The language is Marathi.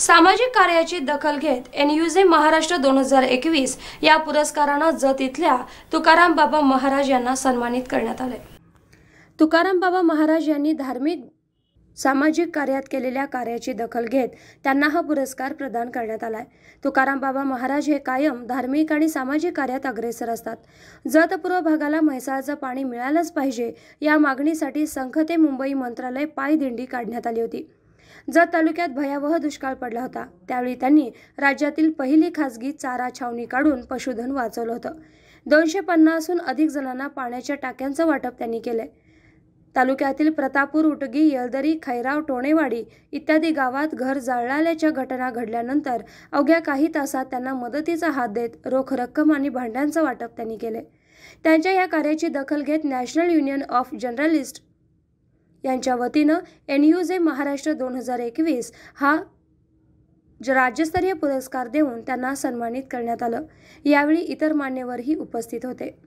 सामाजिक कार्याची दखल घेत एन यू जे महाराष्ट्र दोन हजार एकवीस या पुरस्कारानं जत इथल्या तुकाराम बाबा महाराज यांना सन्मानित करण्यात आले तुकाराम बाबा महाराज यांनी धार्मिक सामाजिक कार्यात केलेल्या कार्याची दखल घेत त्यांना हा पुरस्कार प्रदान करण्यात आला आहे तुकाराम बाबा महाराज हे कायम धार्मिक आणि सामाजिक कार्यात अग्रेसर असतात जत पूर्व भागाला म्हैसाळचं पाणी मिळालंच पाहिजे या मागणीसाठी संख ते मुंबई मंत्रालय पायदिंडी काढण्यात आली होती जत तालुक्यात भयावह दुष्काळ पडला होता त्यावेळी त्यांनी राज्यातील पहिली खासगी चारा छावणी काढून पशुधन वाचवलं होतं दोनशे पन्नासहून अधिक जणांना पाण्याच्या टाक्यांचं वाटप त्यांनी केलं तालुक्यातील प्रतापूर उटगी यलदरी खैराव टोणेवाडी इत्यादी गावात घर जाळल्याच्या घटना घडल्यानंतर अवघ्या काही तासात त्यांना मदतीचा हात देत रोख रक्कम आणि भांड्यांचं वाटप त्यांनी केले त्यांच्या या कार्याची दखल घेत नॅशनल युनियन ऑफ जर्नलिस्ट यांच्या वतीनं एनयूजे महाराष्ट्र दोन हजार एकवीस हा राज्यस्तरीय पुरस्कार देऊन त्यांना सन्मानित करण्यात आलं यावेळी इतर मान्यवरही उपस्थित होते